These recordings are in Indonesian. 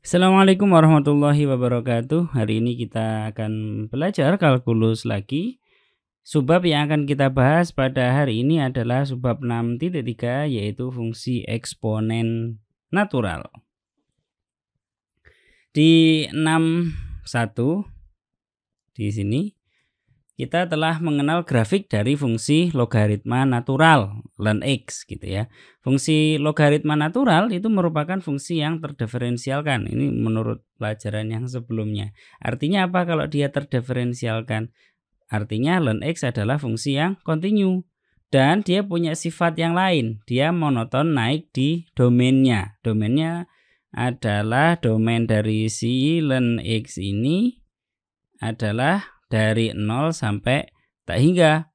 Assalamualaikum warahmatullahi wabarakatuh. Hari ini kita akan belajar kalkulus lagi. Subbab yang akan kita bahas pada hari ini adalah subbab 6.3 yaitu fungsi eksponen natural. Di 61 di sini kita telah mengenal grafik dari fungsi logaritma natural ln x gitu ya. Fungsi logaritma natural itu merupakan fungsi yang terdiferensialkan. Ini menurut pelajaran yang sebelumnya. Artinya apa kalau dia terdiferensialkan? Artinya ln x adalah fungsi yang kontinu dan dia punya sifat yang lain. Dia monoton naik di domainnya. Domainnya adalah domain dari si ln x ini adalah dari 0 sampai tak hingga.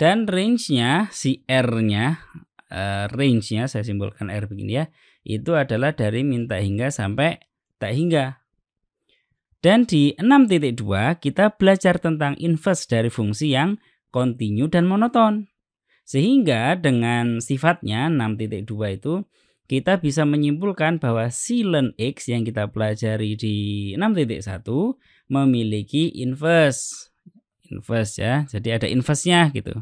Dan range-nya, si R-nya, eh, range-nya saya simpulkan R begini ya, itu adalah dari minta hingga sampai tak hingga. Dan di 6.2 kita belajar tentang inverse dari fungsi yang kontinu dan monoton. Sehingga dengan sifatnya 6.2 itu kita bisa menyimpulkan bahwa silen X yang kita pelajari di satu memiliki inverse. Inverse ya. Jadi ada inverse-nya gitu.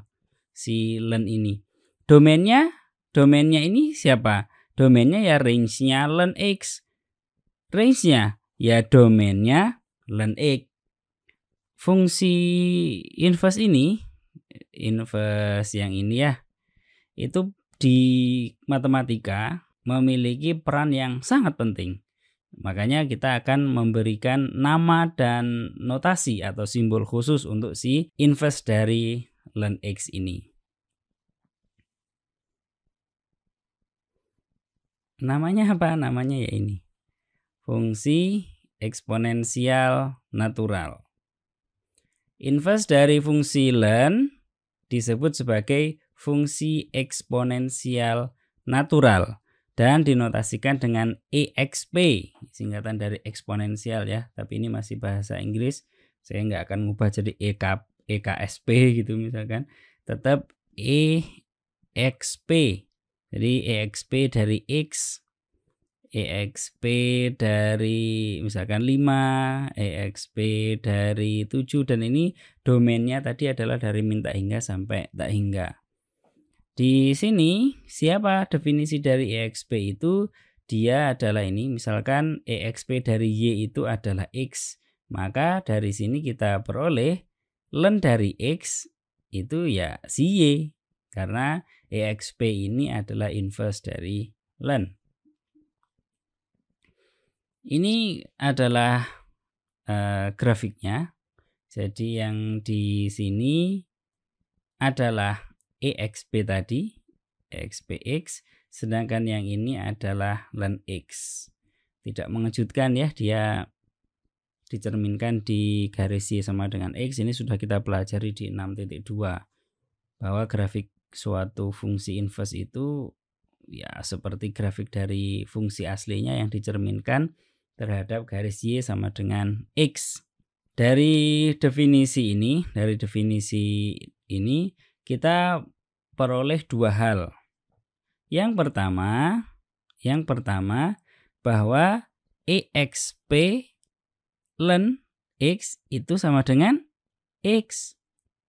Si len ini. Domainnya, domainnya ini siapa? Domainnya ya range-nya len x. Range-nya ya domainnya len x. Fungsi inverse ini, inverse yang ini ya, itu di matematika memiliki peran yang sangat penting. Makanya kita akan memberikan nama dan notasi atau simbol khusus untuk si invest dari LearnX ini. Namanya apa? Namanya ya ini. Fungsi eksponensial natural. invest dari fungsi learn disebut sebagai fungsi eksponensial natural dan dinotasikan dengan exp singkatan dari eksponensial ya tapi ini masih bahasa Inggris saya nggak akan ngubah jadi EK, EKSP gitu misalkan tetap exp jadi exp dari x exp dari misalkan 5 exp dari 7 dan ini domainnya tadi adalah dari minta hingga sampai tak hingga di sini siapa definisi dari EXP itu? Dia adalah ini misalkan EXP dari Y itu adalah X. Maka dari sini kita peroleh len dari X itu ya si Y. Karena EXP ini adalah inverse dari len. Ini adalah uh, grafiknya. Jadi yang di sini adalah exp tadi xpx e sedangkan yang ini adalah len x tidak mengejutkan ya dia dicerminkan di garis Y sama dengan X ini sudah kita pelajari di 6.2 bahwa grafik suatu fungsi inverse itu ya seperti grafik dari fungsi aslinya yang dicerminkan terhadap garis Y sama dengan X dari definisi ini dari definisi ini kita peroleh dua hal. Yang pertama, yang pertama bahwa exp len x itu sama dengan x.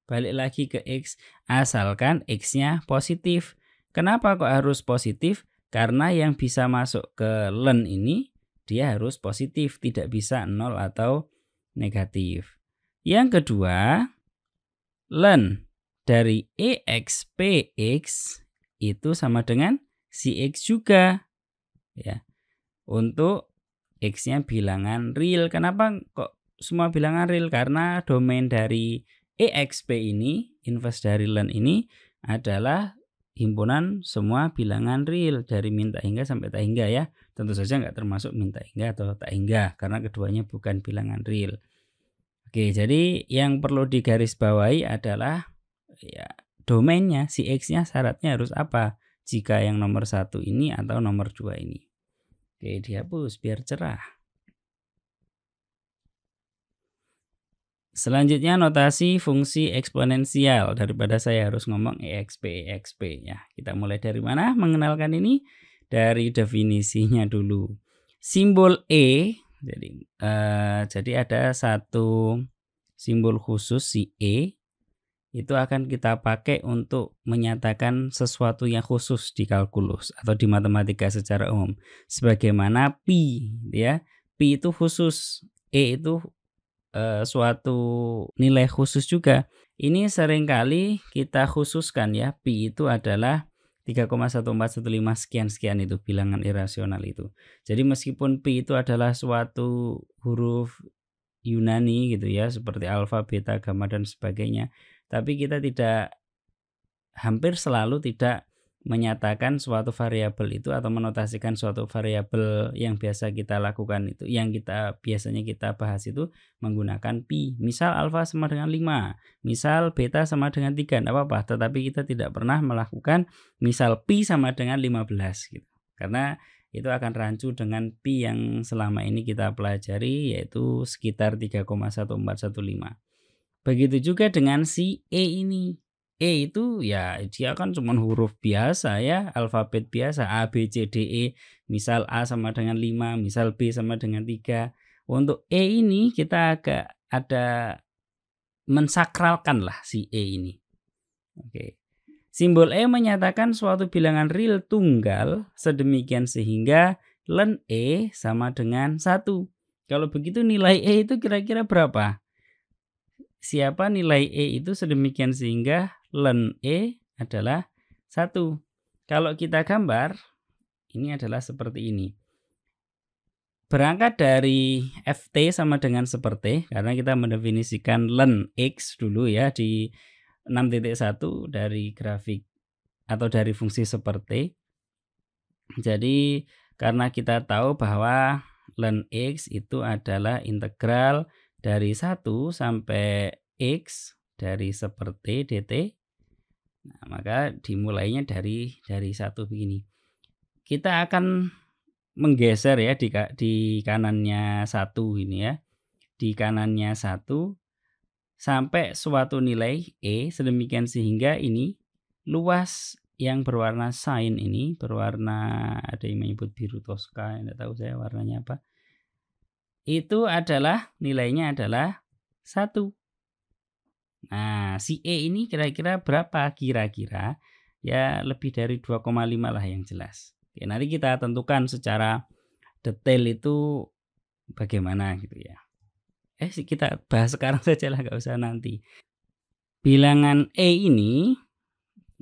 Balik lagi ke x asalkan x-nya positif. Kenapa kok harus positif? Karena yang bisa masuk ke len ini dia harus positif, tidak bisa nol atau negatif. Yang kedua, len dari EXPX itu sama dengan CX juga. Ya. Untuk X-nya bilangan real. Kenapa kok semua bilangan real? Karena domain dari EXP ini, inverse dari learn ini adalah himpunan semua bilangan real dari minta hingga sampai tak hingga ya. Tentu saja nggak termasuk minta hingga atau tak hingga karena keduanya bukan bilangan real. Oke, jadi yang perlu digarisbawahi adalah ya domainnya si x-nya syaratnya harus apa jika yang nomor satu ini atau nomor dua ini oke dihapus biar cerah selanjutnya notasi fungsi eksponensial daripada saya harus ngomong exp exp ya kita mulai dari mana mengenalkan ini dari definisinya dulu simbol e jadi uh, jadi ada satu simbol khusus si e itu akan kita pakai untuk menyatakan sesuatu yang khusus di kalkulus atau di matematika secara umum. Sebagaimana pi, ya, pi itu khusus, e itu e, suatu nilai khusus juga. Ini seringkali kita khususkan ya, pi itu adalah 3,1415 sekian-sekian itu bilangan irasional itu. Jadi meskipun pi itu adalah suatu huruf Yunani gitu ya seperti alfa, beta, gamma dan sebagainya. Tapi kita tidak hampir selalu tidak menyatakan suatu variabel itu atau menotasikan suatu variabel yang biasa kita lakukan itu yang kita biasanya kita bahas itu menggunakan pi misal alfa sama dengan 5 misal beta sama dengan 3 tidak apa-apa tetapi kita tidak pernah melakukan misal pi sama dengan 15 gitu karena itu akan rancu dengan pi yang selama ini kita pelajari yaitu sekitar 3,1415. Begitu juga dengan si E ini. E itu ya dia kan cuma huruf biasa ya, alfabet biasa A B C D E. Misal A sama dengan 5, misal B sama dengan 3. Untuk E ini kita agak ada mensakralkan lah si E ini. Oke. Simbol E menyatakan suatu bilangan real tunggal sedemikian sehingga len E sama dengan 1. Kalau begitu nilai E itu kira-kira berapa? Siapa nilai E itu sedemikian sehingga len E adalah 1. Kalau kita gambar, ini adalah seperti ini. Berangkat dari FT sama dengan seperti, karena kita mendefinisikan len X dulu ya di 6.1 dari grafik atau dari fungsi seperti. Jadi karena kita tahu bahwa ln x itu adalah integral dari 1 sampai x dari seperti dt. Nah, maka dimulainya dari dari satu begini. Kita akan menggeser ya di di kanannya satu ini ya. Di kanannya satu sampai suatu nilai E sedemikian sehingga ini luas yang berwarna sain ini berwarna ada yang menyebut biru toska yang tidak tahu saya warnanya apa itu adalah nilainya adalah satu nah si E ini kira-kira berapa kira-kira ya lebih dari 2,5 lah yang jelas Oke, nanti kita tentukan secara detail itu bagaimana gitu ya eh kita bahas sekarang saja lah nggak usah nanti bilangan e ini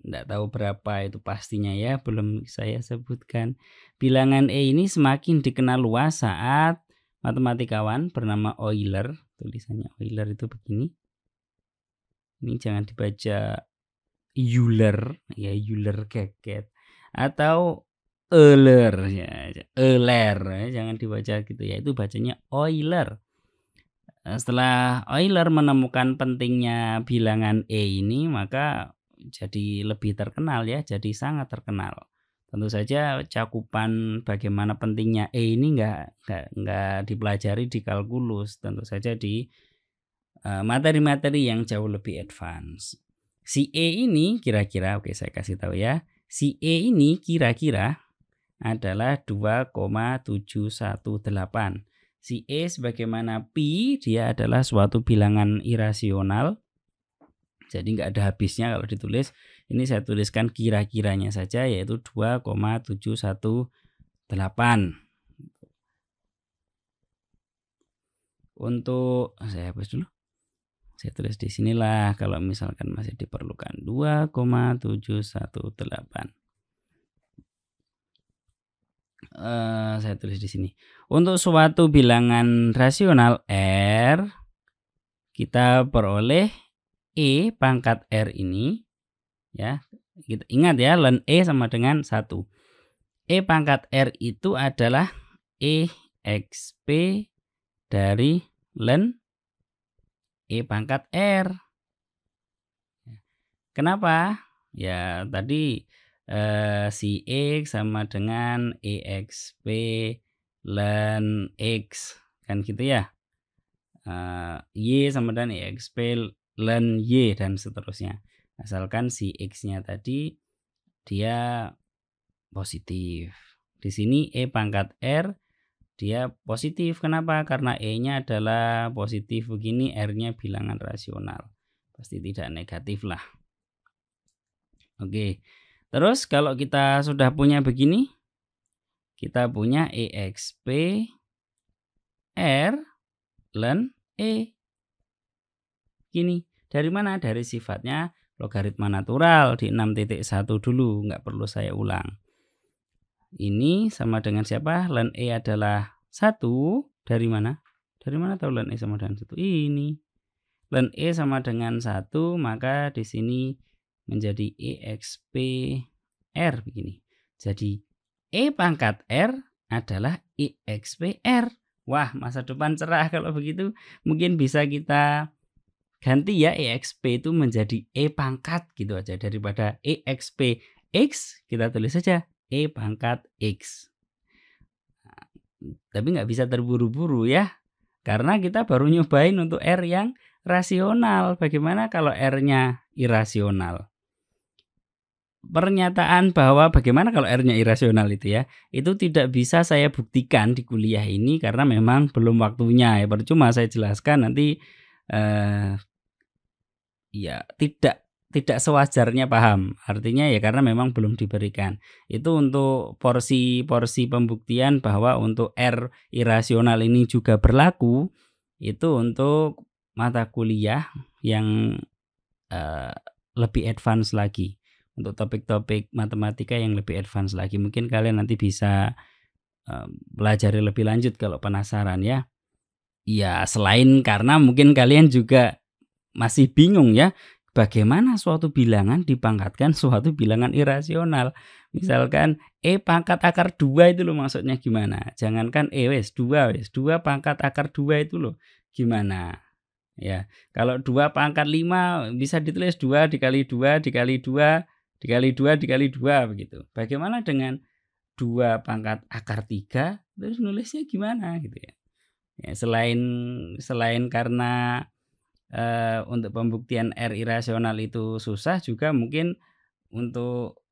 tidak tahu berapa itu pastinya ya belum saya sebutkan bilangan e ini semakin dikenal luas saat matematikawan bernama Euler tulisannya Euler itu begini ini jangan dibaca Euler ya Euler keket atau Euler ya Euler ya, jangan dibaca gitu ya itu bacanya Euler setelah Euler menemukan pentingnya bilangan E ini maka jadi lebih terkenal ya, jadi sangat terkenal. Tentu saja cakupan bagaimana pentingnya E ini nggak nggak nggak dipelajari di kalkulus, tentu saja di e, materi-materi yang jauh lebih advance. Si E ini kira-kira, oke saya kasih tahu ya, si E ini kira-kira adalah 2,718 Si E sebagaimana Pi, dia adalah suatu bilangan irasional. Jadi nggak ada habisnya kalau ditulis. Ini saya tuliskan kira-kiranya saja yaitu 2,718. Untuk saya hapus dulu. Saya tulis di sinilah kalau misalkan masih diperlukan 2,718. Eh, saya tulis di sini. Untuk suatu bilangan rasional R kita peroleh E pangkat R ini ya. Kita ingat ya, ln E sama dengan 1. E pangkat R itu adalah E XP dari ln E pangkat R. Kenapa? Ya tadi eh, si X sama dengan EXP ln X kan gitu ya eh, Y sama dengan EXP ln Y dan seterusnya asalkan si X-nya tadi dia positif di sini E pangkat R dia positif kenapa karena E-nya adalah positif begini R-nya bilangan rasional pasti tidak negatif lah oke okay. Terus kalau kita sudah punya begini, kita punya exp r ln e. Gini, dari mana? Dari sifatnya logaritma natural di 6.1 dulu, nggak perlu saya ulang. Ini sama dengan siapa? ln e adalah 1 dari mana? Dari mana tahu ln e sama dengan 1? Ini. ln e sama dengan 1, maka di sini menjadi exp r begini. Jadi e pangkat r adalah exp r. Wah, masa depan cerah kalau begitu. Mungkin bisa kita ganti ya exp itu menjadi e pangkat gitu aja daripada exp x kita tulis saja e pangkat x. Nah, tapi nggak bisa terburu-buru ya karena kita baru nyobain untuk R yang rasional. Bagaimana kalau R-nya irasional? pernyataan bahwa bagaimana kalau R-nya irasional itu ya itu tidak bisa saya buktikan di kuliah ini karena memang belum waktunya ya percuma saya jelaskan nanti eh, ya tidak tidak sewajarnya paham artinya ya karena memang belum diberikan itu untuk porsi-porsi pembuktian bahwa untuk R irasional ini juga berlaku itu untuk mata kuliah yang eh, lebih advance lagi untuk topik-topik matematika yang lebih advance lagi. Mungkin kalian nanti bisa um, pelajari lebih lanjut kalau penasaran ya. Ya, selain karena mungkin kalian juga masih bingung ya bagaimana suatu bilangan dipangkatkan suatu bilangan irasional. Misalkan E pangkat akar 2 itu loh maksudnya gimana? Jangankan E wes 2 wes 2 pangkat akar 2 itu loh gimana? Ya, kalau 2 pangkat 5 bisa ditulis 2 dikali 2 dikali 2 dikali dua dikali dua begitu. Bagaimana dengan dua pangkat akar tiga terus nulisnya gimana gitu ya? ya selain selain karena e, untuk pembuktian r irasional itu susah juga mungkin untuk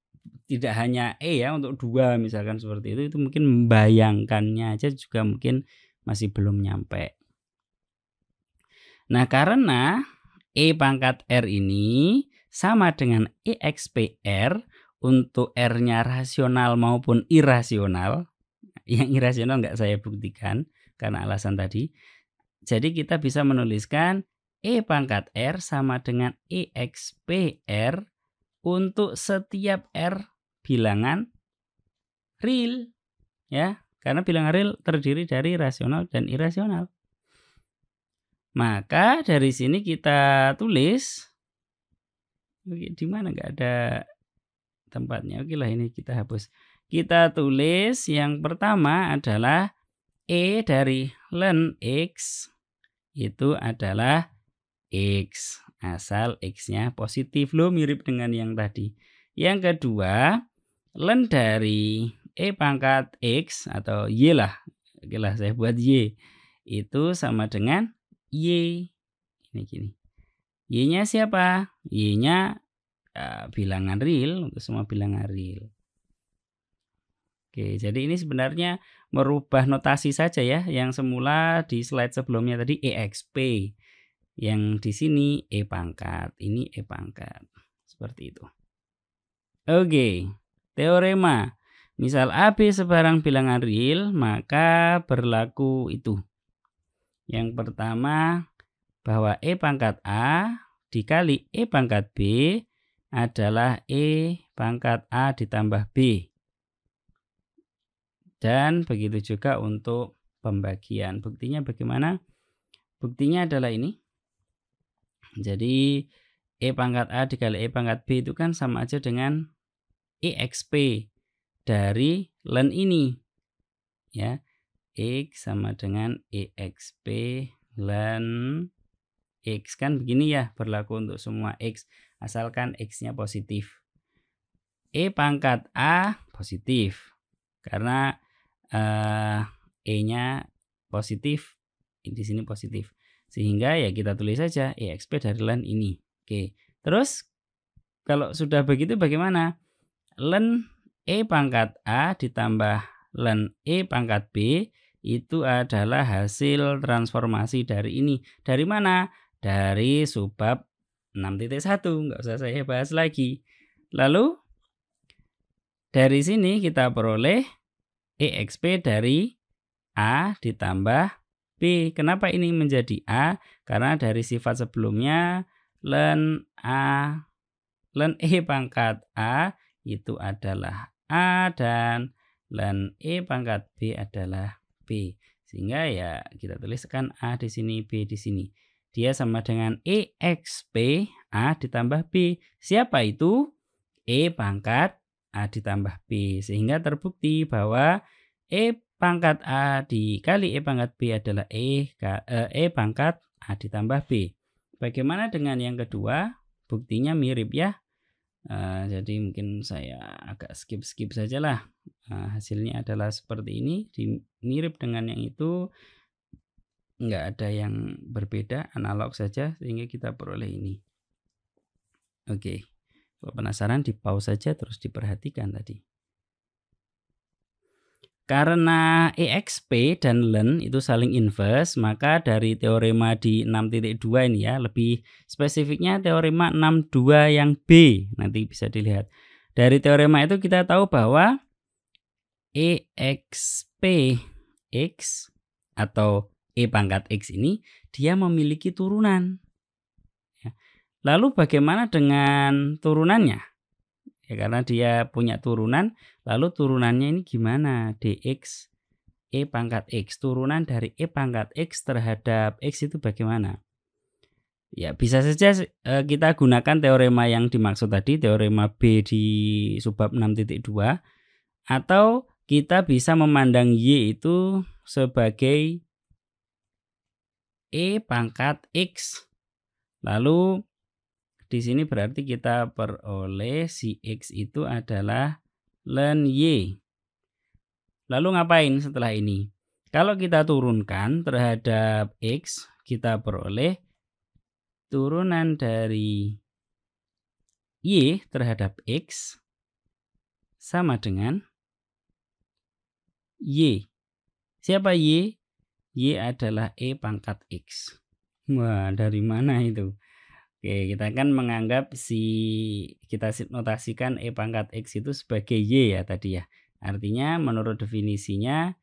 tidak hanya e ya untuk dua misalkan seperti itu itu mungkin membayangkannya aja juga mungkin masih belum nyampe. Nah karena e pangkat r ini sama dengan EXPR untuk R-nya rasional maupun irasional. Yang irasional nggak saya buktikan karena alasan tadi. Jadi kita bisa menuliskan E pangkat R sama dengan EXPR untuk setiap R bilangan real. ya Karena bilangan real terdiri dari rasional dan irasional. Maka dari sini kita tulis Oke, di mana nggak ada tempatnya? Oke lah ini kita hapus. Kita tulis yang pertama adalah E dari len X itu adalah X. Asal X-nya positif lo mirip dengan yang tadi. Yang kedua, len dari E pangkat X atau Y lah. Oke lah saya buat Y. Itu sama dengan Y. Ini gini. Y-nya siapa? Y-nya uh, bilangan real untuk semua bilangan real. Oke, jadi ini sebenarnya merubah notasi saja ya yang semula di slide sebelumnya tadi exp yang di sini e pangkat, ini e pangkat. Seperti itu. Oke, teorema. Misal AB sebarang bilangan real, maka berlaku itu. Yang pertama, bahwa E pangkat A dikali E pangkat B adalah E pangkat A ditambah B. Dan begitu juga untuk pembagian. Buktinya bagaimana? Buktinya adalah ini. Jadi E pangkat A dikali E pangkat B itu kan sama aja dengan EXP dari len ini. Ya, X sama dengan EXP len X. Kan begini ya, berlaku untuk semua X. Asalkan X-nya positif. E pangkat A positif. Karena uh, E-nya positif. Di sini positif. Sehingga ya kita tulis saja EXP dari len ini. Oke, terus kalau sudah begitu bagaimana? Len E pangkat A ditambah len E pangkat B itu adalah hasil transformasi dari ini. Dari mana? dari subbab 6.1 nggak usah saya bahas lagi lalu dari sini kita peroleh EXP dari A ditambah B. Kenapa ini menjadi A? Karena dari sifat sebelumnya len A len E pangkat A itu adalah A dan len E pangkat B adalah B. Sehingga ya kita tuliskan A di sini, B di sini. Dia sama dengan EXP A ditambah B. Siapa itu? E pangkat A ditambah B. Sehingga terbukti bahwa E pangkat A dikali E pangkat B adalah E, e, e pangkat A ditambah B. Bagaimana dengan yang kedua? Buktinya mirip ya. E, jadi mungkin saya agak skip-skip sajalah. Uh, hasilnya adalah seperti ini, mirip dengan yang itu nggak ada yang berbeda analog saja sehingga kita peroleh ini oke kalau penasaran di pause saja terus diperhatikan tadi karena EXP dan len itu saling inverse, maka dari teorema di 6.2 ini ya, lebih spesifiknya teorema 6.2 yang B, nanti bisa dilihat. Dari teorema itu kita tahu bahwa EXP X atau E pangkat X ini dia memiliki turunan. Ya. Lalu bagaimana dengan turunannya? Ya, karena dia punya turunan, lalu turunannya ini gimana? dx e pangkat x turunan dari e pangkat x terhadap x itu bagaimana? Ya bisa saja e, kita gunakan teorema yang dimaksud tadi, teorema b di subbab 6.2 atau kita bisa memandang y itu sebagai E pangkat X. Lalu di sini berarti kita peroleh si X itu adalah ln Y. Lalu ngapain setelah ini? Kalau kita turunkan terhadap X, kita peroleh turunan dari Y terhadap X sama dengan Y. Siapa Y? Y adalah E pangkat X. Wah, dari mana itu? Oke, kita kan menganggap si kita notasikan E pangkat X itu sebagai Y ya tadi ya. Artinya menurut definisinya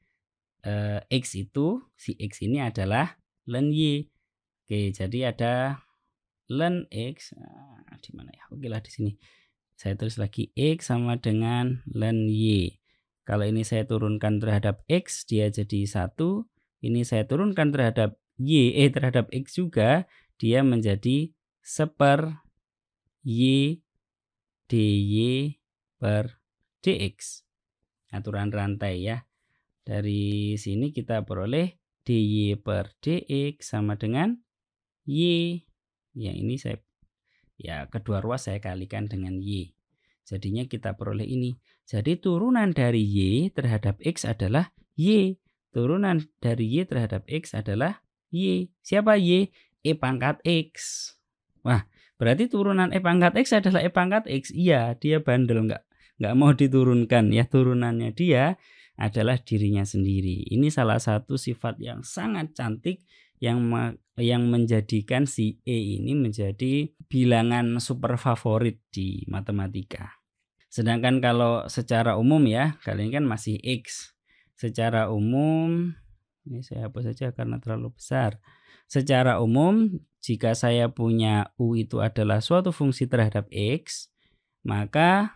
eh, X itu, si X ini adalah len Y. Oke, jadi ada len X, ah, di mana ya? Oke lah di sini. Saya tulis lagi X sama dengan len Y. Kalau ini saya turunkan terhadap X, dia jadi satu ini saya turunkan terhadap Y, eh terhadap X juga, dia menjadi seper Y DY per DX. Aturan rantai ya. Dari sini kita peroleh DY per DX sama dengan Y. Yang ini saya, ya kedua ruas saya kalikan dengan Y. Jadinya kita peroleh ini. Jadi turunan dari Y terhadap X adalah Y turunan dari Y terhadap X adalah Y. Siapa Y? E pangkat X. Wah, berarti turunan E pangkat X adalah E pangkat X. Iya, dia bandel, nggak, nggak mau diturunkan. Ya, turunannya dia adalah dirinya sendiri. Ini salah satu sifat yang sangat cantik yang yang menjadikan si E ini menjadi bilangan super favorit di matematika. Sedangkan kalau secara umum ya, kalian kan masih X. Secara umum, ini saya hapus saja karena terlalu besar. Secara umum, jika saya punya U itu adalah suatu fungsi terhadap X, maka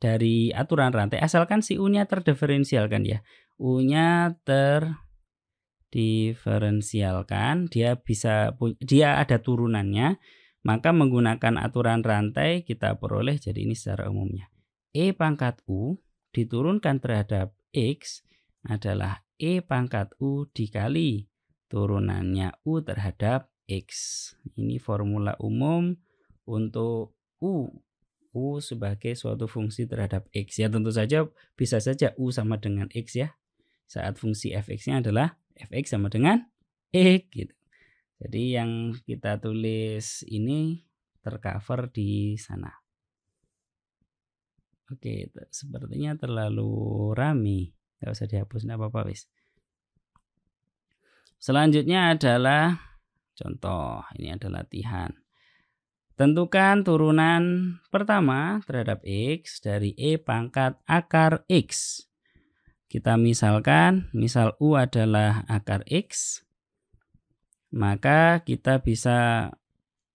dari aturan rantai, asalkan si U-nya terdiferensialkan ya. U-nya terdiferensialkan, dia bisa dia ada turunannya, maka menggunakan aturan rantai kita peroleh jadi ini secara umumnya. E pangkat U diturunkan terhadap X adalah E pangkat U dikali turunannya U terhadap X. Ini formula umum untuk U. U sebagai suatu fungsi terhadap X. Ya tentu saja bisa saja U sama dengan X ya. Saat fungsi fx-nya adalah fx sama dengan X. Gitu. Jadi yang kita tulis ini tercover di sana. Oke, sepertinya terlalu rame nggak usah dihapus nggak apa-apa wis selanjutnya adalah contoh ini ada latihan tentukan turunan pertama terhadap x dari e pangkat akar x kita misalkan misal u adalah akar x maka kita bisa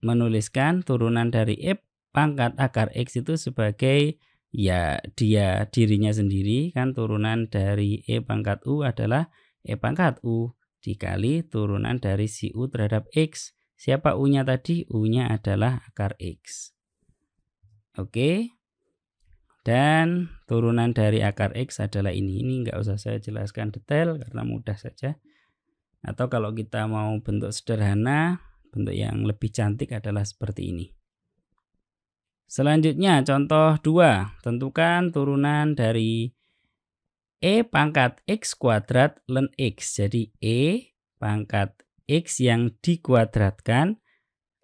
menuliskan turunan dari e pangkat akar x itu sebagai ya dia dirinya sendiri kan turunan dari E pangkat U adalah E pangkat U dikali turunan dari si U terhadap X. Siapa U-nya tadi? U-nya adalah akar X. Oke. Dan turunan dari akar X adalah ini. Ini nggak usah saya jelaskan detail karena mudah saja. Atau kalau kita mau bentuk sederhana, bentuk yang lebih cantik adalah seperti ini. Selanjutnya contoh 2, tentukan turunan dari E pangkat X kuadrat len X. Jadi E pangkat X yang dikuadratkan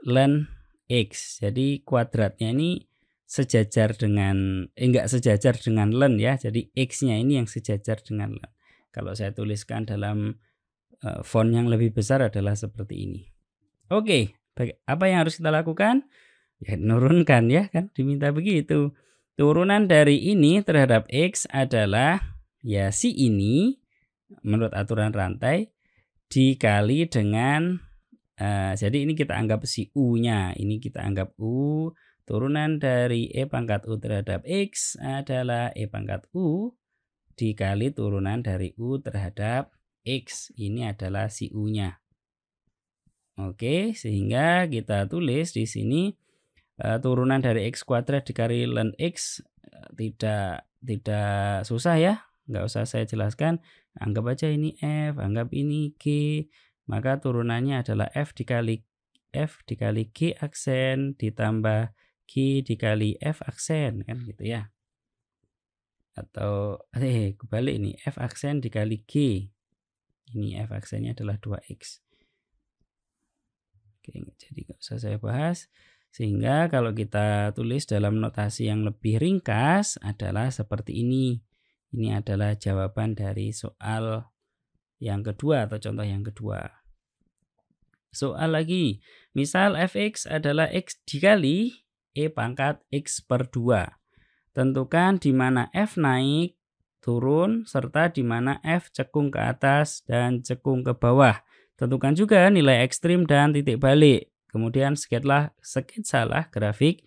len X. Jadi kuadratnya ini sejajar dengan, eh, enggak sejajar dengan len ya. Jadi X-nya ini yang sejajar dengan len. Kalau saya tuliskan dalam uh, font yang lebih besar adalah seperti ini. Oke, apa yang harus kita lakukan? ya nurunkan ya kan diminta begitu turunan dari ini terhadap x adalah ya si ini menurut aturan rantai dikali dengan uh, jadi ini kita anggap si u nya ini kita anggap u turunan dari e pangkat u terhadap x adalah e pangkat u dikali turunan dari u terhadap x ini adalah si u nya oke sehingga kita tulis di sini Eh, turunan dari x kuadrat dikali ln x eh, tidak tidak susah ya nggak usah saya jelaskan anggap aja ini f anggap ini g maka turunannya adalah f dikali f dikali g aksen ditambah g dikali f aksen kan gitu ya atau eh kebalik ini f aksen dikali g ini f aksennya adalah 2x oke jadi nggak usah saya bahas sehingga kalau kita tulis dalam notasi yang lebih ringkas adalah seperti ini. Ini adalah jawaban dari soal yang kedua atau contoh yang kedua. Soal lagi, misal fx adalah x dikali e pangkat x per 2. Tentukan di mana f naik, turun, serta di mana f cekung ke atas dan cekung ke bawah. Tentukan juga nilai ekstrim dan titik balik. Kemudian sketsalah, sketsalah grafik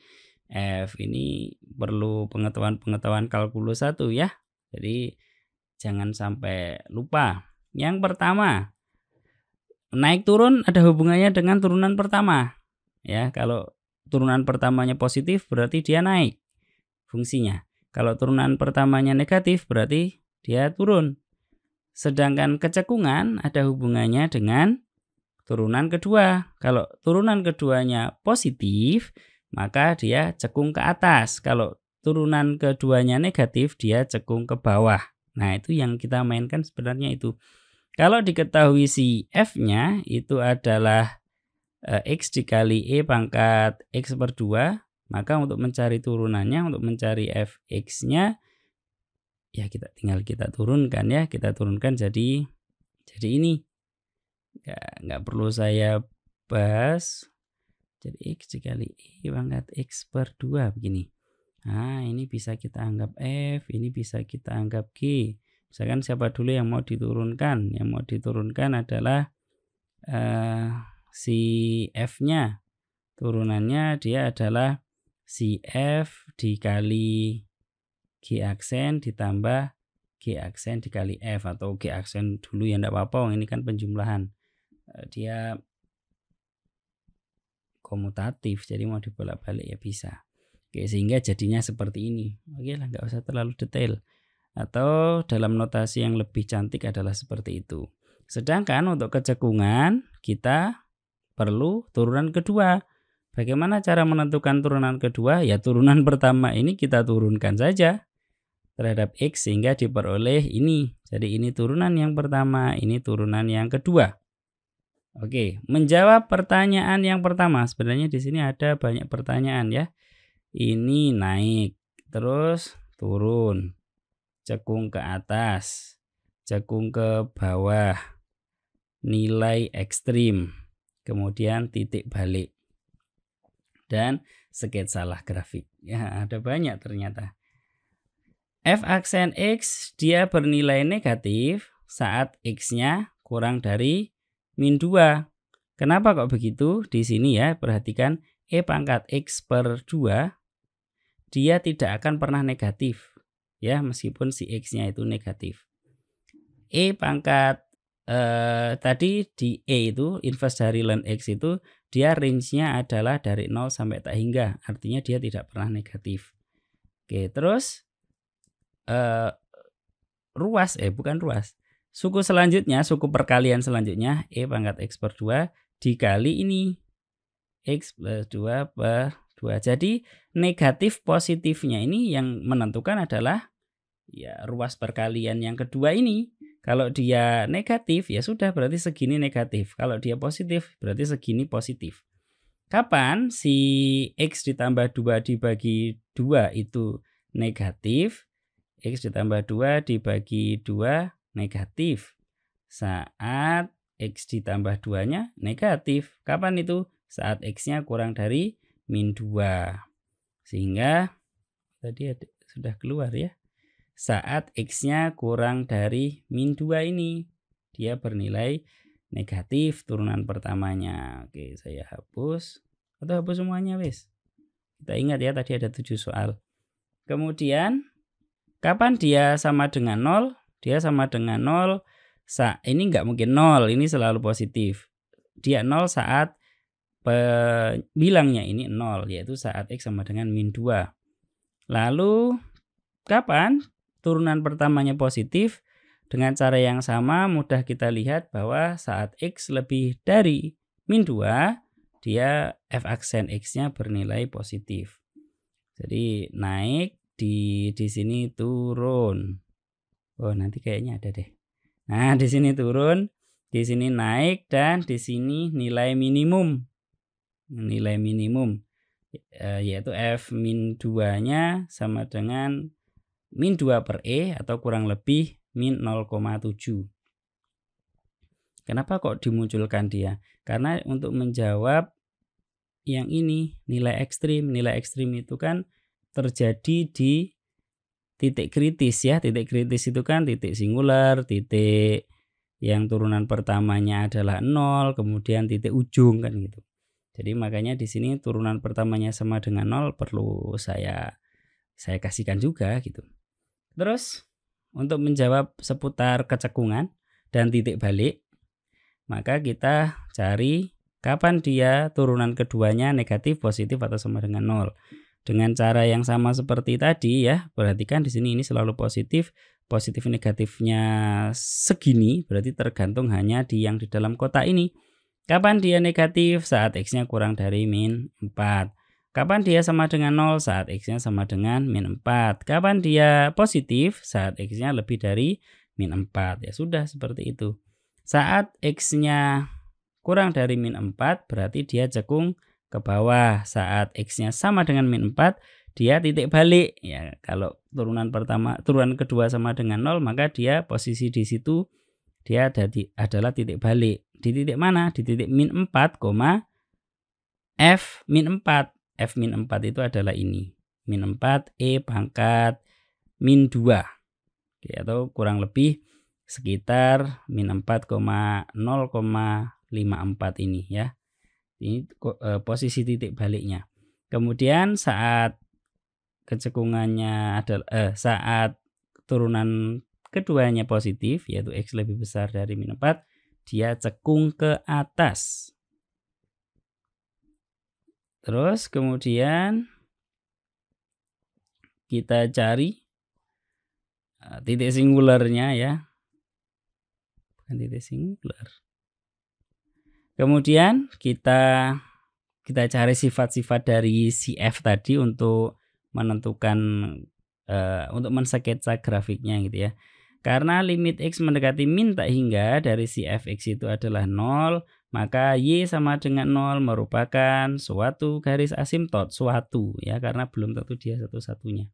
F. Ini perlu pengetahuan-pengetahuan kalkulus satu ya. Jadi jangan sampai lupa. Yang pertama, naik turun ada hubungannya dengan turunan pertama. Ya, kalau turunan pertamanya positif berarti dia naik fungsinya. Kalau turunan pertamanya negatif berarti dia turun. Sedangkan kecekungan ada hubungannya dengan turunan kedua. Kalau turunan keduanya positif, maka dia cekung ke atas. Kalau turunan keduanya negatif, dia cekung ke bawah. Nah, itu yang kita mainkan sebenarnya itu. Kalau diketahui si F-nya itu adalah eh, X dikali E pangkat X per 2, maka untuk mencari turunannya, untuk mencari Fx-nya, ya kita tinggal kita turunkan ya, kita turunkan jadi jadi ini nggak nggak perlu saya bahas jadi x dikali i pangkat x per 2 begini nah ini bisa kita anggap f ini bisa kita anggap g misalkan siapa dulu yang mau diturunkan yang mau diturunkan adalah uh, si f nya turunannya dia adalah si f dikali g aksen ditambah g aksen dikali f atau g aksen dulu yang tidak apa-apa ini kan penjumlahan Eh, dia komutatif jadi mau dibolak-balik ya bisa oke sehingga jadinya seperti ini oke lah nggak usah terlalu detail atau dalam notasi yang lebih cantik adalah seperti itu sedangkan untuk kecekungan kita perlu turunan kedua bagaimana cara menentukan turunan kedua ya turunan pertama ini kita turunkan saja terhadap x sehingga diperoleh ini jadi ini turunan yang pertama ini turunan yang kedua Oke, menjawab pertanyaan yang pertama. Sebenarnya di sini ada banyak pertanyaan ya. Ini naik, terus turun, cekung ke atas, cekung ke bawah, nilai ekstrim, kemudian titik balik, dan salah grafik. Ya, ada banyak ternyata. F aksen X dia bernilai negatif saat X-nya kurang dari min 2. Kenapa kok begitu? Di sini ya, perhatikan E pangkat X per 2, dia tidak akan pernah negatif. Ya, meskipun si X-nya itu negatif. E pangkat eh, tadi di E itu, inverse dari ln X itu, dia range-nya adalah dari 0 sampai tak hingga. Artinya dia tidak pernah negatif. Oke, terus eh, ruas, eh bukan ruas, Suku selanjutnya, suku perkalian selanjutnya, E pangkat X per 2 dikali ini. X plus 2 per 2. Jadi negatif positifnya ini yang menentukan adalah ya ruas perkalian yang kedua ini. Kalau dia negatif ya sudah berarti segini negatif. Kalau dia positif berarti segini positif. Kapan si X ditambah 2 dibagi 2 itu negatif. X ditambah 2 dibagi 2 negatif. Saat X ditambah 2-nya negatif. Kapan itu? Saat X-nya kurang dari min 2. Sehingga tadi sudah keluar ya. Saat X-nya kurang dari min 2 ini. Dia bernilai negatif turunan pertamanya. Oke saya hapus. Atau hapus semuanya wis. Kita ingat ya tadi ada 7 soal. Kemudian kapan dia sama dengan 0? dia sama dengan 0 saat ini nggak mungkin 0 ini selalu positif dia 0 saat bilangnya ini 0 yaitu saat X sama dengan min 2 lalu kapan turunan pertamanya positif dengan cara yang sama mudah kita lihat bahwa saat X lebih dari min 2 dia F aksen X-nya bernilai positif jadi naik di di sini turun Oh, nanti kayaknya ada deh. Nah, di sini turun, di sini naik dan di sini nilai minimum. Nilai minimum eh, yaitu F min 2-nya sama dengan min 2 per E atau kurang lebih min 0,7. Kenapa kok dimunculkan dia? Karena untuk menjawab yang ini nilai ekstrim, nilai ekstrim itu kan terjadi di titik kritis ya. Titik kritis itu kan titik singular, titik yang turunan pertamanya adalah nol kemudian titik ujung kan gitu. Jadi makanya di sini turunan pertamanya sama dengan nol perlu saya saya kasihkan juga gitu. Terus untuk menjawab seputar kecekungan dan titik balik, maka kita cari kapan dia turunan keduanya negatif, positif atau sama dengan nol dengan cara yang sama seperti tadi ya. Perhatikan di sini ini selalu positif, positif negatifnya segini berarti tergantung hanya di yang di dalam kotak ini. Kapan dia negatif? Saat X-nya kurang dari min 4. Kapan dia sama dengan 0? Saat X-nya sama dengan min 4. Kapan dia positif? Saat X-nya lebih dari min 4. Ya sudah seperti itu. Saat X-nya kurang dari min 4 berarti dia cekung ke bawah. Saat X-nya sama dengan min 4, dia titik balik. Ya, kalau turunan pertama, turunan kedua sama dengan 0, maka dia posisi di situ dia ada di, adalah titik balik. Di titik mana? Di titik min 4, F min 4. F min 4 itu adalah ini. Min 4 E pangkat min 2. Oke, atau kurang lebih sekitar min 4,0,54 ini ya. Ini eh, posisi titik baliknya. Kemudian saat kecekungannya adalah eh, saat turunan keduanya positif yaitu x lebih besar dari min 4 dia cekung ke atas. Terus kemudian kita cari eh, titik singularnya ya. Bukan titik singular. Kemudian kita kita cari sifat-sifat dari si tadi untuk menentukan uh, untuk mensketsa grafiknya gitu ya. Karena limit X mendekati min tak hingga dari si x itu adalah 0, maka Y sama dengan 0 merupakan suatu garis asimtot, suatu ya karena belum tentu dia satu-satunya.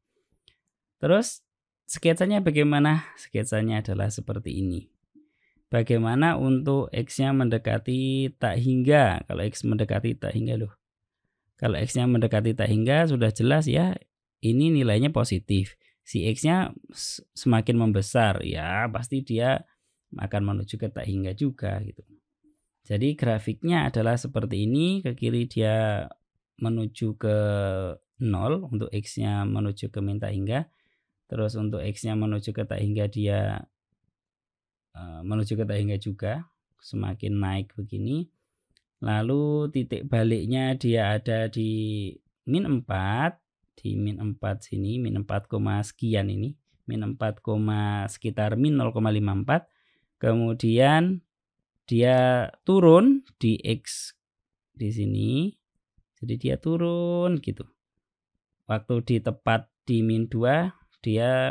Terus sketsanya bagaimana? Sketsanya adalah seperti ini. Bagaimana untuk X-nya mendekati tak hingga? Kalau X mendekati tak hingga loh. Kalau X-nya mendekati tak hingga sudah jelas ya ini nilainya positif. Si X-nya semakin membesar ya pasti dia akan menuju ke tak hingga juga gitu. Jadi grafiknya adalah seperti ini, ke kiri dia menuju ke 0 untuk x-nya menuju ke minta hingga. Terus untuk x-nya menuju ke tak hingga dia Eh, menuju ke Tahingga juga semakin naik begini lalu titik baliknya dia ada di min 4 di min 4 sini min 4, sekian ini min 4, sekitar min 0,54 kemudian dia turun di X di sini jadi dia turun gitu waktu di tepat di min 2 dia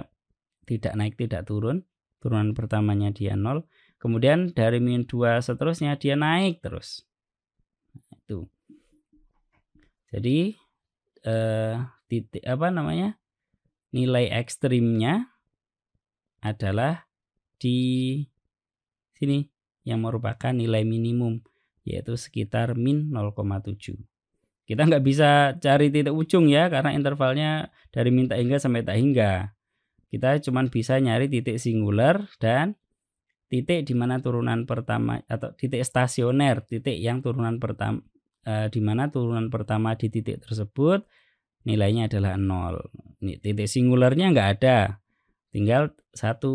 tidak naik tidak turun turunan pertamanya dia nol, kemudian dari min 2 seterusnya dia naik terus nah, itu jadi eh, titik apa namanya nilai ekstrimnya adalah di sini yang merupakan nilai minimum yaitu sekitar min 0,7 kita nggak bisa cari titik ujung ya karena intervalnya dari minta hingga sampai tak hingga kita cuma bisa nyari titik singular dan titik di mana turunan pertama atau titik stasioner, titik yang turunan pertama e, eh, di mana turunan pertama di titik tersebut nilainya adalah nol Ini titik singularnya nggak ada. Tinggal satu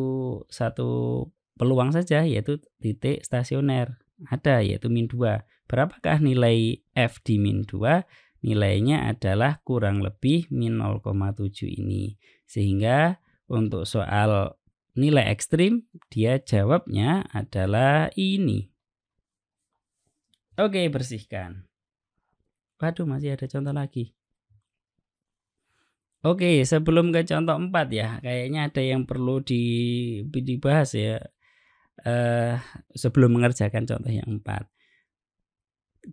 satu peluang saja yaitu titik stasioner. Ada yaitu min dua Berapakah nilai f di min dua Nilainya adalah kurang lebih min 0,7 ini. Sehingga untuk soal nilai ekstrim, dia jawabnya adalah ini. Oke, bersihkan. Waduh, masih ada contoh lagi. Oke, sebelum ke contoh 4 ya, kayaknya ada yang perlu dibahas ya. Eh, sebelum mengerjakan contoh yang 4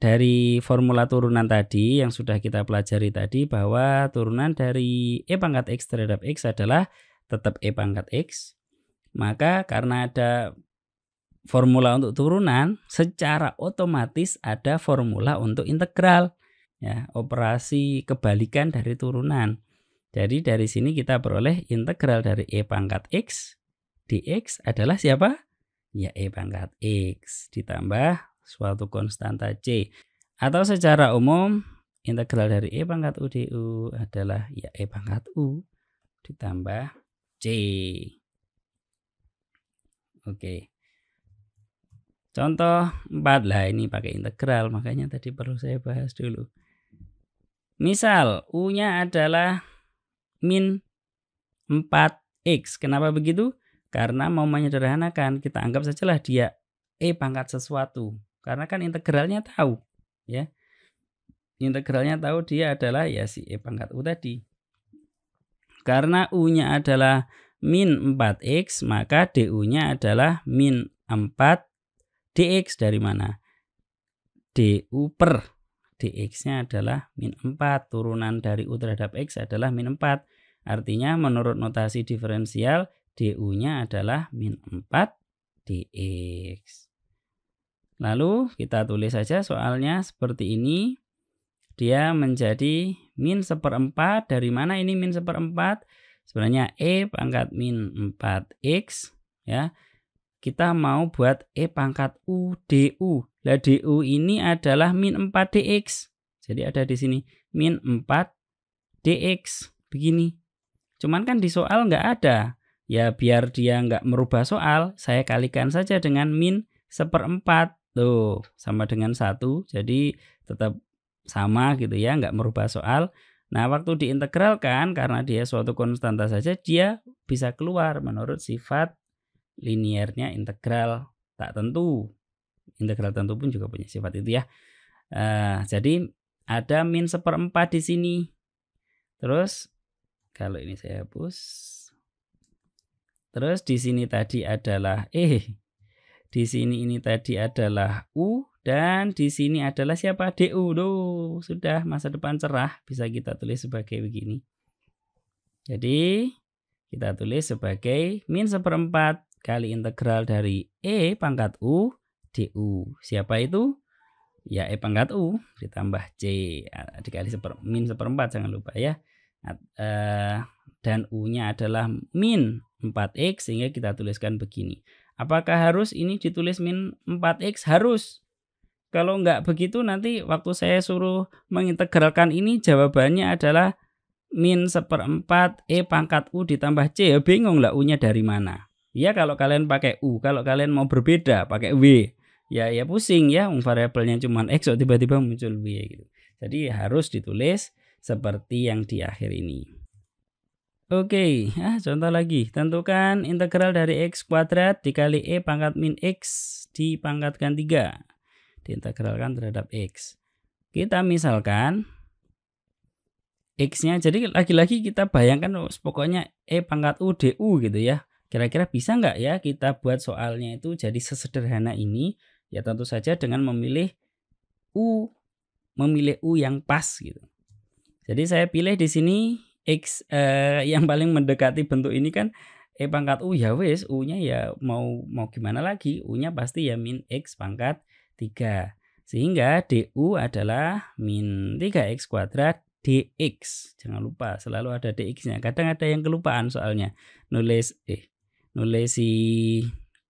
dari formula turunan tadi yang sudah kita pelajari tadi bahwa turunan dari E pangkat X terhadap X adalah tetap E pangkat X. Maka karena ada formula untuk turunan, secara otomatis ada formula untuk integral. Ya, operasi kebalikan dari turunan. Jadi dari sini kita peroleh integral dari E pangkat X dx adalah siapa? Ya E pangkat X ditambah suatu konstanta C. Atau secara umum integral dari E pangkat U du adalah ya E pangkat U ditambah C. Oke. Contoh 4 lah ini pakai integral makanya tadi perlu saya bahas dulu. Misal U-nya adalah min 4X. Kenapa begitu? Karena mau menyederhanakan kita anggap sajalah dia E pangkat sesuatu. Karena kan integralnya tahu ya. Integralnya tahu dia adalah ya si E pangkat U tadi. Karena U-nya adalah min 4X, maka DU-nya adalah min 4 DX dari mana? DU per DX-nya adalah min 4. Turunan dari U terhadap X adalah min 4. Artinya menurut notasi diferensial, DU-nya adalah min 4 DX. Lalu kita tulis saja soalnya seperti ini dia menjadi min seperempat. Dari mana ini min seperempat? Sebenarnya E pangkat min 4X. ya Kita mau buat E pangkat U DU. Lah DU ini adalah min 4DX. Jadi ada di sini min 4DX. Begini. Cuman kan di soal nggak ada. Ya biar dia nggak merubah soal, saya kalikan saja dengan min seperempat. Tuh, sama dengan satu. Jadi tetap sama gitu ya, nggak merubah soal. Nah, waktu diintegralkan karena dia suatu konstanta saja, dia bisa keluar menurut sifat liniernya integral tak tentu. Integral tentu pun juga punya sifat itu ya. Uh, jadi ada min seperempat di sini. Terus kalau ini saya hapus. Terus di sini tadi adalah E. Di sini ini tadi adalah U. Dan di sini adalah siapa? DU. Duh, sudah masa depan cerah bisa kita tulis sebagai begini. Jadi kita tulis sebagai min seperempat kali integral dari E pangkat U DU. Siapa itu? Ya E pangkat U ditambah C dikali seper, min seperempat jangan lupa ya. Eh, dan U-nya adalah min 4X sehingga kita tuliskan begini. Apakah harus ini ditulis min 4X? Harus kalau nggak begitu nanti waktu saya suruh mengintegralkan ini jawabannya adalah min seperempat E pangkat U ditambah C. Ya bingung lah U-nya dari mana. Ya kalau kalian pakai U, kalau kalian mau berbeda pakai W. Ya ya pusing ya, um, variabelnya cuma X tiba-tiba muncul W gitu. Jadi harus ditulis seperti yang di akhir ini. Oke, okay. ah, contoh lagi. Tentukan integral dari x kuadrat dikali e pangkat min x dipangkatkan 3 diintegralkan terhadap X. Kita misalkan X-nya, jadi lagi-lagi kita bayangkan oh, pokoknya E pangkat U DU gitu ya. Kira-kira bisa nggak ya kita buat soalnya itu jadi sesederhana ini? Ya tentu saja dengan memilih U, memilih U yang pas gitu. Jadi saya pilih di sini X eh, yang paling mendekati bentuk ini kan E pangkat U ya wes U-nya ya mau mau gimana lagi U-nya pasti ya min X pangkat 3. Sehingga DU adalah min 3x kuadrat DX. Jangan lupa selalu ada DX-nya. Kadang ada yang kelupaan soalnya. Nulis eh nulis si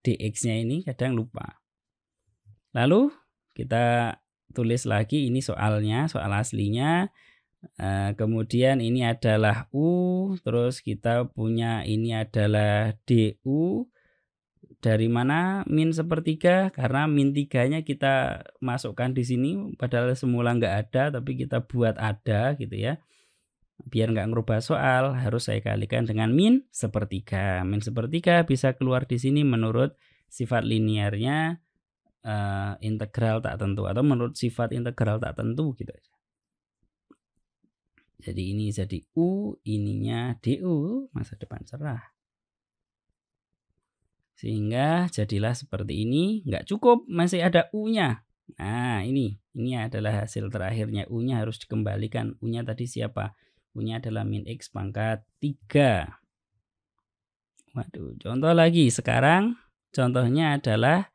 DX-nya ini kadang lupa. Lalu kita tulis lagi ini soalnya, soal aslinya. Uh, kemudian ini adalah U, terus kita punya ini adalah DU, dari mana min sepertiga? Karena min tiganya kita masukkan di sini, padahal semula nggak ada, tapi kita buat ada gitu ya. Biar nggak ngerubah soal, harus saya kalikan dengan min sepertiga. Min sepertiga bisa keluar di sini menurut sifat linearnya uh, eh, integral tak tentu atau menurut sifat integral tak tentu gitu aja. Jadi ini jadi U, ininya DU, masa depan cerah. Sehingga jadilah seperti ini. Nggak cukup, masih ada U-nya. Nah, ini. Ini adalah hasil terakhirnya. U-nya harus dikembalikan. U-nya tadi siapa? U-nya adalah min X pangkat 3. Waduh, contoh lagi. Sekarang contohnya adalah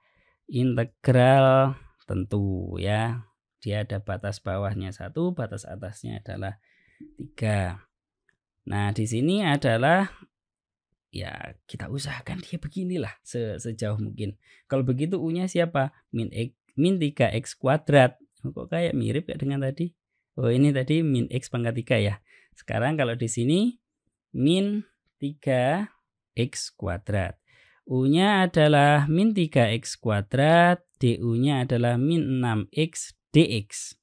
integral tentu ya. Dia ada batas bawahnya satu, batas atasnya adalah tiga. Nah, di sini adalah ya kita usahakan dia beginilah se sejauh mungkin. Kalau begitu U-nya siapa? Min, X, min 3X kuadrat. Oh, kok kayak mirip ya dengan tadi? Oh ini tadi min X pangkat 3 ya. Sekarang kalau di sini min 3X kuadrat. U-nya adalah min 3X kuadrat. DU-nya adalah min 6X dx.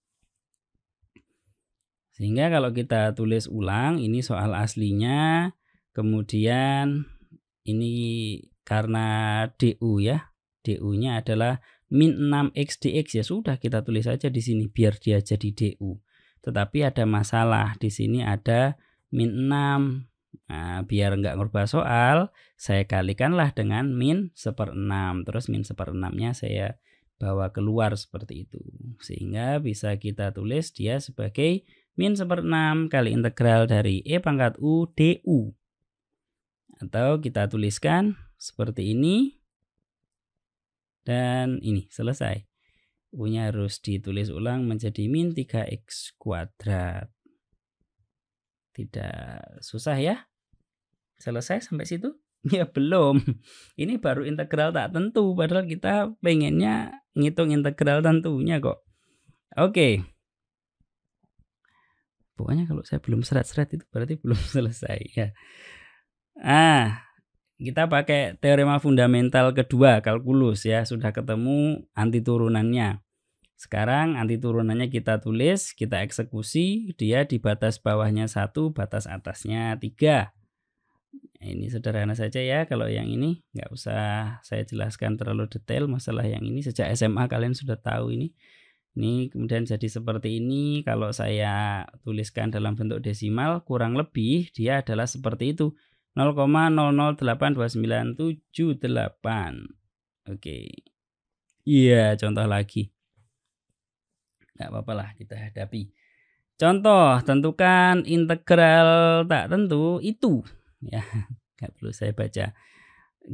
Sehingga kalau kita tulis ulang, ini soal aslinya Kemudian ini karena DU ya. DU-nya adalah min 6x dx ya sudah kita tulis saja di sini biar dia jadi DU. Tetapi ada masalah di sini ada min 6 Nah, biar nggak ngerubah soal, saya kalikanlah dengan min seper 6. Terus min seper 6-nya saya bawa keluar seperti itu. Sehingga bisa kita tulis dia sebagai min seper 6 kali integral dari E pangkat U du atau kita tuliskan seperti ini dan ini selesai punya harus ditulis ulang menjadi min 3x kuadrat tidak susah ya selesai sampai situ ya belum ini baru integral tak tentu padahal kita pengennya ngitung integral tentunya kok oke pokoknya kalau saya belum serat-serat itu berarti belum selesai ya Ah, kita pakai teorema fundamental kedua kalkulus ya, sudah ketemu anti turunannya. Sekarang anti turunannya kita tulis, kita eksekusi, dia di batas bawahnya satu, batas atasnya tiga. Ini sederhana saja ya, kalau yang ini nggak usah saya jelaskan terlalu detail masalah yang ini. Sejak SMA kalian sudah tahu ini. Ini kemudian jadi seperti ini, kalau saya tuliskan dalam bentuk desimal, kurang lebih dia adalah seperti itu 0,0082978. Oke. Iya, contoh lagi. Enggak apa lah kita hadapi. Contoh, tentukan integral tak tentu itu. Ya, nggak perlu saya baca.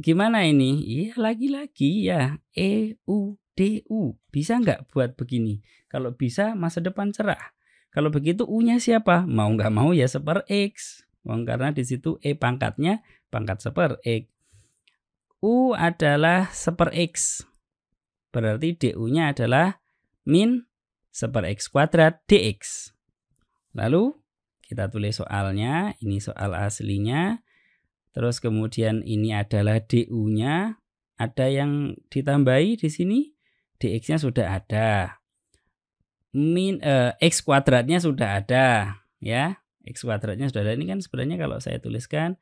Gimana ini? Iya, lagi-lagi ya. E, U, D, U. Bisa nggak buat begini? Kalau bisa, masa depan cerah. Kalau begitu U-nya siapa? Mau nggak mau ya seper X karena di situ E pangkatnya pangkat seper X. U adalah seper X. Berarti DU-nya adalah min seper X kuadrat DX. Lalu kita tulis soalnya, ini soal aslinya. Terus kemudian ini adalah DU-nya. Ada yang ditambahi di sini? DX-nya sudah ada. Min eh, X kuadratnya sudah ada, ya. X kuadratnya sudah ada. Ini kan sebenarnya kalau saya tuliskan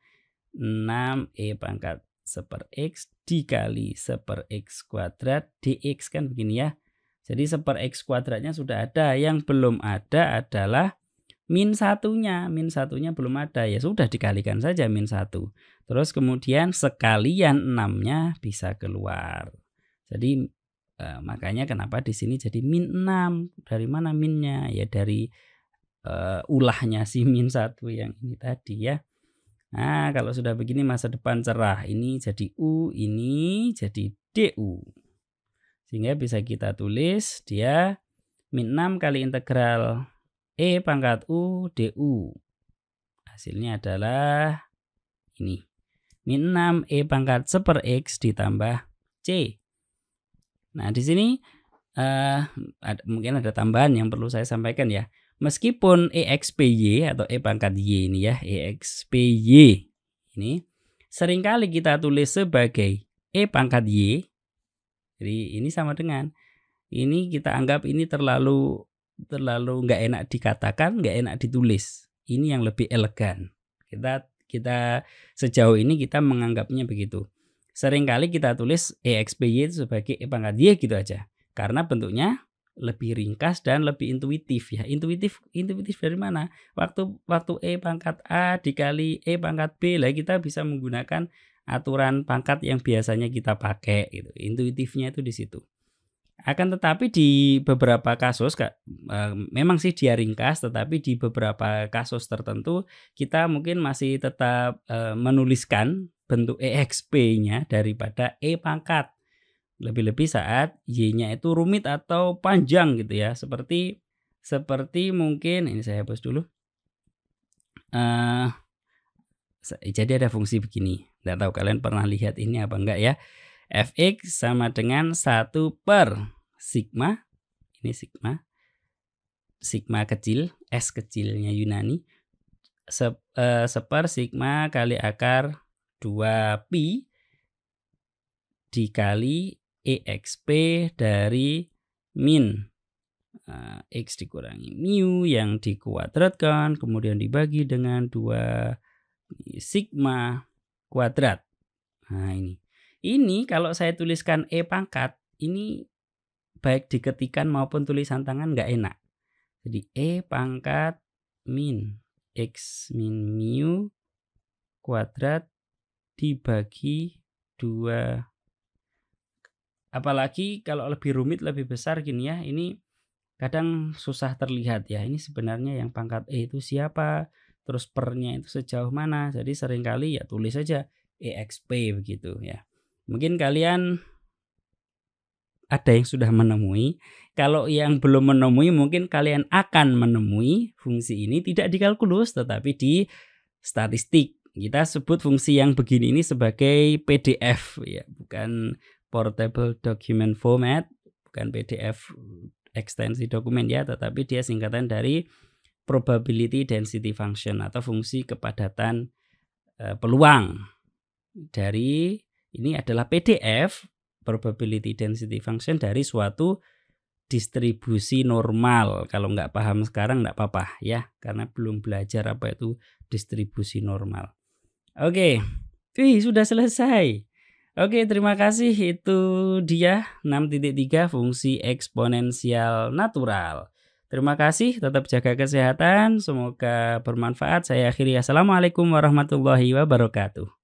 6E pangkat seper X dikali seper X kuadrat dx kan begini ya. Jadi seper X kuadratnya sudah ada. Yang belum ada adalah min satunya. Min satunya belum ada. Ya sudah dikalikan saja min satu. Terus kemudian sekalian 6-nya bisa keluar. Jadi eh, makanya kenapa di sini jadi min 6. Dari mana minnya? Ya dari uh, ulahnya si min satu yang ini tadi ya. Nah, kalau sudah begini masa depan cerah. Ini jadi U, ini jadi DU. Sehingga bisa kita tulis dia min 6 kali integral E pangkat U DU. Hasilnya adalah ini. Min 6 E pangkat seper X ditambah C. Nah, di sini uh, eh, ada, mungkin ada tambahan yang perlu saya sampaikan ya. Meskipun EXPY atau E pangkat Y ini ya, EXPY ini seringkali kita tulis sebagai E pangkat Y. Jadi ini sama dengan ini kita anggap ini terlalu terlalu nggak enak dikatakan, nggak enak ditulis. Ini yang lebih elegan. Kita kita sejauh ini kita menganggapnya begitu. Seringkali kita tulis EXPY sebagai E pangkat Y gitu aja. Karena bentuknya lebih ringkas dan lebih intuitif ya. Intuitif intuitif dari mana? Waktu waktu E pangkat A dikali E pangkat B lah kita bisa menggunakan aturan pangkat yang biasanya kita pakai gitu. Intuitifnya itu di situ. Akan tetapi di beberapa kasus Kak, eh, memang sih dia ringkas tetapi di beberapa kasus tertentu kita mungkin masih tetap eh, menuliskan bentuk EXP-nya daripada E pangkat lebih-lebih saat Y-nya itu rumit atau panjang gitu ya. Seperti seperti mungkin ini saya hapus dulu. Uh, jadi ada fungsi begini. Tidak tahu kalian pernah lihat ini apa enggak ya. Fx sama dengan 1 per sigma. Ini sigma. Sigma kecil, S kecilnya Yunani. Se, uh, seper sigma kali akar 2pi dikali exp dari min uh, x dikurangi mu yang dikuadratkan kemudian dibagi dengan 2 sigma kuadrat. Nah ini. Ini kalau saya tuliskan E pangkat, ini baik diketikan maupun tulisan tangan nggak enak. Jadi E pangkat min X min mu kuadrat dibagi 2 apalagi kalau lebih rumit lebih besar gini ya ini kadang susah terlihat ya ini sebenarnya yang pangkat E itu siapa terus pernya itu sejauh mana jadi seringkali ya tulis saja EXP begitu ya mungkin kalian ada yang sudah menemui kalau yang belum menemui mungkin kalian akan menemui fungsi ini tidak di kalkulus tetapi di statistik kita sebut fungsi yang begini ini sebagai PDF ya bukan Portable Document Format, bukan PDF ekstensi dokumen ya, tetapi dia singkatan dari probability density function atau fungsi kepadatan e, peluang dari ini adalah PDF probability density function dari suatu distribusi normal. Kalau nggak paham sekarang nggak apa-apa ya, karena belum belajar apa itu distribusi normal. Oke, okay. Wih, sudah selesai. Oke, terima kasih. Itu dia 6.3 fungsi eksponensial natural. Terima kasih, tetap jaga kesehatan. Semoga bermanfaat. Saya akhiri. Assalamualaikum warahmatullahi wabarakatuh.